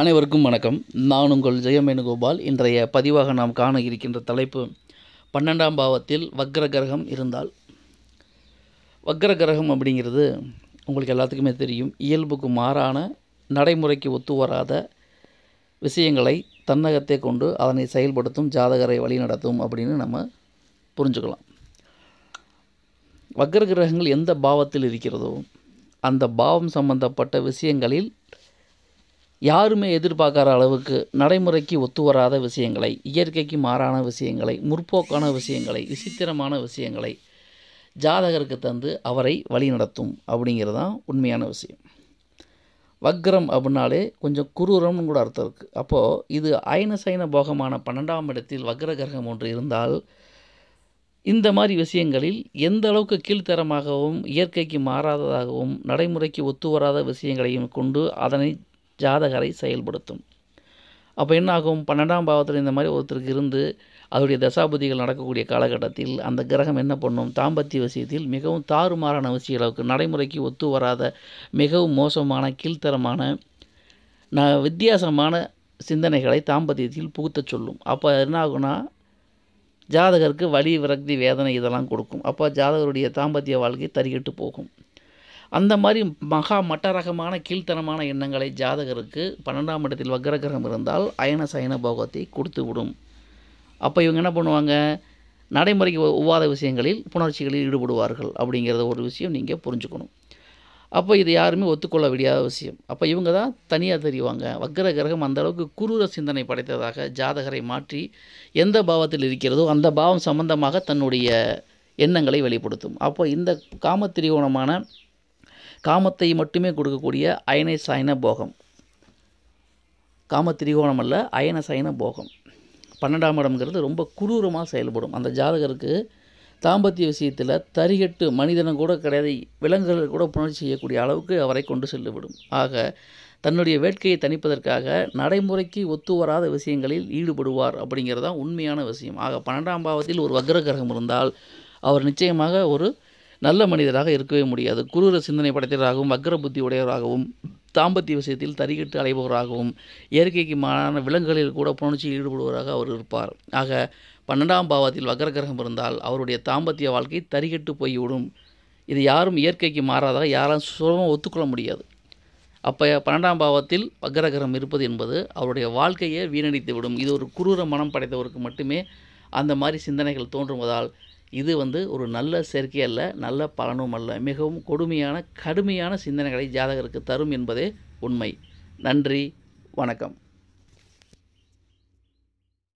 அனைவருக்கும் வணக்கம் நான் உங்கள் ஜெயமேனுகோபால் இன்றைய பதிவாக நாம் காண இருக்கின்ற தலைப்பு பன்னெண்டாம் பாவத்தில் வக்ர கிரகம் இருந்தால் வக்ர கிரகம் அப்படிங்கிறது உங்களுக்கு எல்லாத்துக்குமே தெரியும் இயல்புக்கு மாறான நடைமுறைக்கு ஒத்து வராத விஷயங்களை தன்னகத்தை கொண்டு அதனை செயல்படுத்தும் ஜாதகரை வழி நடத்தும் அப்படின்னு நம்ம புரிஞ்சுக்கலாம் வக்ர கிரகங்கள் எந்த பாவத்தில் இருக்கிறதோ அந்த பாவம் சம்பந்தப்பட்ட விஷயங்களில் யாருமே எதிர்பார்க்காத அளவுக்கு நடைமுறைக்கு ஒத்து வராத விஷயங்களை இயற்கைக்கு மாறான விஷயங்களை முற்போக்கான விஷயங்களை விசித்திரமான விஷயங்களை ஜாதகருக்கு தந்து அவரை வழிநடத்தும் அப்படிங்கிறது தான் உண்மையான விஷயம் வக்ரம் அப்படின்னாலே கொஞ்சம் குரூரம்னு கூட அர்த்தம் இருக்குது அப்போது இது அயன சைன போகமான பன்னெண்டாம் இடத்தில் வக்ர கிரகம் ஒன்று இருந்தால் இந்த மாதிரி விஷயங்களில் எந்த அளவுக்கு கீழ்த்தரமாகவும் இயற்கைக்கு மாறாததாகவும் நடைமுறைக்கு ஒத்து வராத விஷயங்களையும் கொண்டு அதனை ஜாதகரை செயல்படுத்தும் அப்போ என்ன ஆகும் பன்னெண்டாம் பாவத்தில் இந்த மாதிரி ஒருத்தருக்கு இருந்து அதோடைய தசாபதிகள் நடக்கக்கூடிய காலகட்டத்தில் அந்த கிரகம் என்ன பண்ணும் தாம்பத்திய விஷயத்தில் மிகவும் தாறுமாறான விஷய அளவுக்கு நடைமுறைக்கு ஒத்து வராத மிகவும் மோசமான கீழ்த்தரமான ந வித்தியாசமான சிந்தனைகளை தாம்பத்தியத்தில் புகுத்த சொல்லும் அப்போ என்ன ஆகும்னா ஜாதகருக்கு வலி விரக்தி வேதனை இதெல்லாம் கொடுக்கும் அப்போ ஜாதகருடைய தாம்பத்திய வாழ்க்கை தறிகிட்டு போகும் அந்த மாதிரி மகா மட்டரகமான கீழ்த்தனமான எண்ணங்களை ஜாதகருக்கு பன்னெண்டாம் இடத்தில் வக்ரகிரகம் இருந்தால் அயன சயன போகத்தை கொடுத்து விடும் அப்போ இவங்க என்ன பண்ணுவாங்க நடைமுறைக்கு ஒவ்வாத விஷயங்களில் புணர்ச்சிகளில் ஈடுபடுவார்கள் அப்படிங்கிறத ஒரு விஷயம் நீங்கள் புரிஞ்சுக்கணும் அப்போ இது யாருமே ஒத்துக்கொள்ள முடியாத விஷயம் அப்போ இவங்க தான் தனியாக தெரிவாங்க வக்கர கிரகம் அந்த அளவுக்கு குரூர சிந்தனை படைத்ததாக ஜாதகரை மாற்றி எந்த பாவத்தில் இருக்கிறதோ அந்த பாவம் சம்பந்தமாக தன்னுடைய எண்ணங்களை வெளிப்படுத்தும் அப்போ இந்த காமத்திரிகோணமான காமத்தை மட்டுமே கொடுக்கக்கூடிய அயனை சாயன போகம் காம திரிகோணம் அல்ல அயன சயன போகம் பன்னெண்டாம் இடம்ங்கிறது ரொம்ப குரூரமாக செயல்படும் அந்த ஜாதகருக்கு தாம்பத்திய விஷயத்தில் தரிகட்டு மனிதனும் கூட கிடையாது விலங்குகள் கூட புணர்ச்சி செய்யக்கூடிய அளவுக்கு அவரை கொண்டு செல்லுவிடும் ஆக தன்னுடைய வேட்கையை தணிப்பதற்காக நடைமுறைக்கு ஒத்து வராத விஷயங்களில் ஈடுபடுவார் அப்படிங்கிறது தான் உண்மையான விஷயம் ஆக பன்னெண்டாம் பாவத்தில் ஒரு வக்ர கிரகம் இருந்தால் அவர் நிச்சயமாக ஒரு நல்ல மனிதராக இருக்கவே முடியாது குரூர சிந்தனை படைத்தவராகவும் வக்ர புத்தி உடையவராகவும் தாம்பத்திய விஷயத்தில் தறிகிட்டு அலைபவராகவும் இயற்கைக்கு மாறான விலங்குகளில் கூட புணர்ச்சியில் ஈடுபடுவராக அவர் இருப்பார் ஆக பன்னெண்டாம் பாவத்தில் வக்ர கிரகம் இருந்தால் அவருடைய தாம்பத்திய வாழ்க்கை தறிகெட்டு போய்விடும் இது யாரும் இயற்கைக்கு மாறாதாக யாரும் சுலபமாக ஒத்துக்கொள்ள முடியாது அப்போ பன்னெண்டாம் பாவத்தில் கிரகம் இருப்பது என்பது அவருடைய வாழ்க்கையை வீணடித்துவிடும் விடும் இது ஒரு குரூர மனம் படைத்தவருக்கு மட்டுமே அந்த மாதிரி சிந்தனைகள் தோன்றுவதால் இது வந்து ஒரு நல்ல செயற்கை அல்ல நல்ல பலனும் அல்ல மிகவும் கொடுமையான கடுமையான சிந்தனைகளை ஜாதகருக்கு தரும் என்பதே உண்மை நன்றி வணக்கம்